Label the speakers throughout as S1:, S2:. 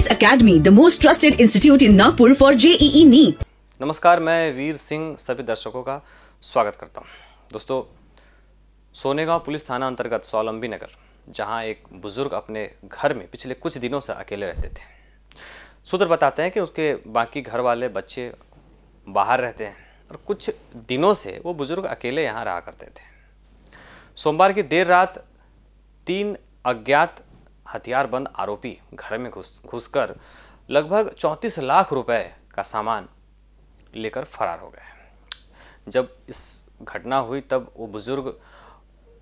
S1: S academy the most trusted institute in Nagpur for JEE NEET नमस्कार मैं वीर सिंह सभी दर्शकों का स्वागत करता हूँ दोस्तों सोनेगांव पुलिस थाना अंतर्गत स्वावलंबी नगर जहाँ एक बुजुर्ग अपने घर में पिछले कुछ दिनों से अकेले रहते थे सूत्र बताते हैं कि उसके बाकी घर वाले बच्चे बाहर रहते हैं और कुछ दिनों से वो बुजुर्ग अकेले यहाँ रहा करते थे सोमवार की देर रात तीन अज्ञात हथियारबंद आरोपी घर में घुस घुसकर लगभग 34 लाख रुपए का सामान लेकर फरार हो गए जब इस घटना हुई तब वो बुज़ुर्ग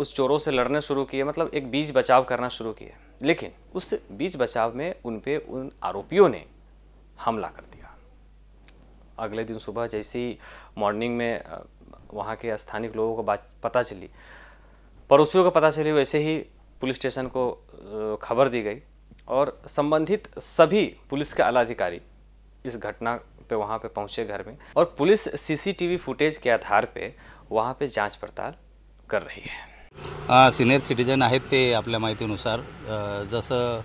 S1: उस चोरों से लड़ने शुरू किए मतलब एक बीज बचाव करना शुरू किए लेकिन उस बीज बचाव में उन पे उन आरोपियों ने हमला कर दिया अगले दिन सुबह जैसे ही मॉर्निंग में वहाँ के स्थानिक लोगों को बात पता चली पड़ोसियों को पता चली वैसे ही पुलिस स्टेशन को खबर दी गई और संबंधित सभी पुलिस के आलाधिकारी इस घटना पे वहाँ पे पहुँचे घर में और पुलिस सीसीटीवी फुटेज के आधार पे वहाँ पे जांच पड़ताल कर रही
S2: है सीनियर सिटीजन है ते आपल्या माहितीनुसार जसं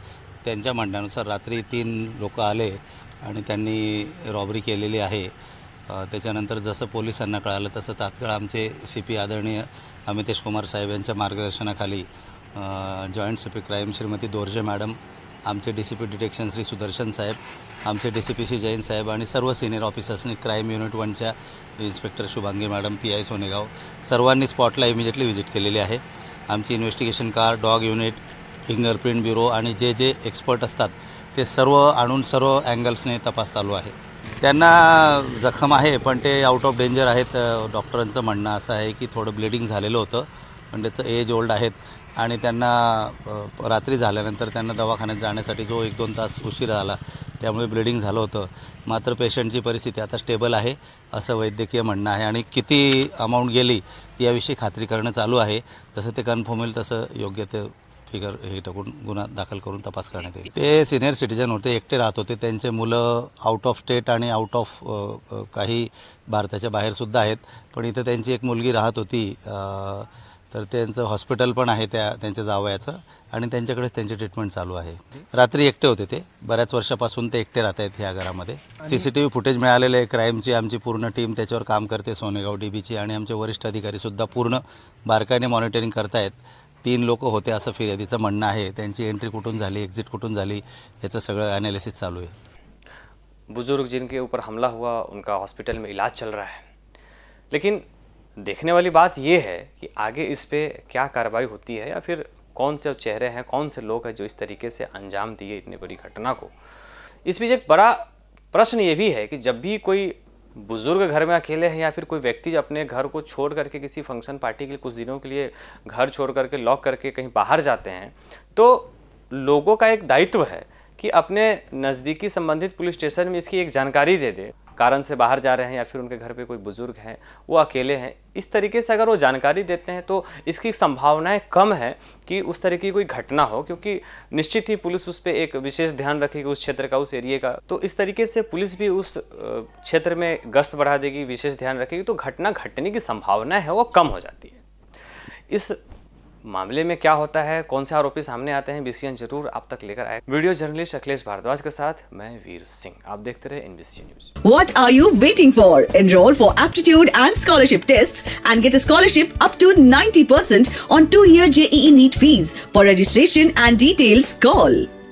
S2: त्यांच्या म्हणण्यानुसार तीन लोक आले रॉबरी के लिए नर जस पोलिसांना कळालं तसं तात्काळ आमचे सी पी आदरणीय अमितेश कुमार साहेब यांच्या मार्गदर्शनाखाली joint C crime Shrimati Dorje madam आमचे D C P detection Shri Sudarshan साहेब आमचे D C P Shri Jain साहेब आणि सर्व सिनियर ऑफिसर्सनी क्राईम युनिट वनच्या inspector Shubhangi madam P I Sonegaon सर्वांनी स्पॉटला इमिजिएटली व्हिजिट केलेली आहे आमची investigation car dog unit fingerprint bureau आणि जे जे एक्सपर्ट असतात ते सर्व आणून सर्व अँगल्सने तपास चालू आहे त्यांना जखम आहे पण ते आउट ऑफ डेंजर आहेत डॉक्टरांचं म्हणणं असं आहे की थोडं ब्लिडिंग झालेलं होतं त्याचं एज ओल्ड आहेत आणि त्यांना रात्री झाल्यानंतर त्यांना दवाखान्यात जाण्यासाठी जो एक दोन तास उशीर झाला त्यामुळे ब्लिडिंग झालं होतं मात्र पेशंटची परिस्थिती आता स्टेबल आहे असं वैद्यकीय म्हणणं आहे आणि किती अमाऊंट गेली याविषयी खात्री करणं चालू आहे जसं ते कन्फर्म होईल तसं योग्य ते फिगर हे टाकून गुन्हा दाखल करून तपास करण्यात येईल ते सिनियर सिटीजन होते एकटे राहत होते त्यांचे मुलं आउट ऑफ स्टेट आणि आउट ऑफ काही भारताच्या बाहेरसुद्धा आहेत पण इथं त्यांची एक मुलगी राहत होती तर त्यांचं हॉस्पिटल पण आहे त्या त्यांच्या जावयाचं आणि त्यांच्याकडेच त्यांचे ट्रीटमेंट चालू आहे रात्री एकटे होते ते बऱ्याच वर्षापासून ते एकटे राहत आहेत ह्या घरामध्ये C C T V footage मिळालेले आहे क्राईमची आमची पूर्ण टीम त्याच्यावर काम करते सोनेगाव डीबीची आणि आमचे वरिष्ठ अधिकारीसुद्धा पूर्ण बारकाईने मॉनिटरिंग करतायत तीन लोक होते असं फिर्यादीचं म्हणणं आहे त्यांची एंट्री कुठून झाली एक्झिट कुठून झाली याचं सगळं ॲनालिसिस चालू आहे
S1: बुज़ुर्ग जिनके ऊपर हमला हुआ उनका हॉस्पिटल में इलाज चल रहा है लेकिन देखने वाली बात यह है कि आगे इस पर क्या कार्रवाई होती है या फिर कौन से चेहरे हैं कौन से लोग हैं जो इस तरीके से अंजाम दिए इतनी बड़ी घटना को इस बीच एक बड़ा प्रश्न ये भी है कि जब भी कोई बुजुर्ग घर में अकेले हैं या फिर कोई व्यक्ति अपने घर को छोड़ करके किसी फंक्शन पार्टी के लिए कुछ दिनों के लिए घर छोड़ करके लॉक करके कहीं बाहर जाते हैं तो लोगों का एक दायित्व है कि अपने नज़दीकी संबंधित पुलिस स्टेशन में इसकी एक जानकारी दे दे कारण से बाहर जा रहे हैं या फिर उनके घर पे कोई बुज़ुर्ग हैं वो अकेले हैं इस तरीके से अगर वो जानकारी देते हैं तो इसकी संभावनाएं कम है कि उस तरीके की कोई घटना हो क्योंकि निश्चित ही पुलिस उस पर एक विशेष ध्यान रखेगी उस क्षेत्र का उस एरिए का तो इस तरीके से पुलिस भी उस क्षेत्र में गश्त बढ़ा देगी विशेष ध्यान रखेगी तो घटना घटने की संभावना है वो कम हो जाती है इस मामले में क्या होता है कौन से आरोपी सामने आते हैं बीसीएन जरूर आप तक लेकर आए वीडियो जर्नलिस्ट अखिलेश भारद्वाज के साथ मैं वीर सिंह आप देखते रहे NBC news what are you waiting for enrol for aptitude and scholarship test and get scholarship up to percent on two year JEE NEET fees for registration and details call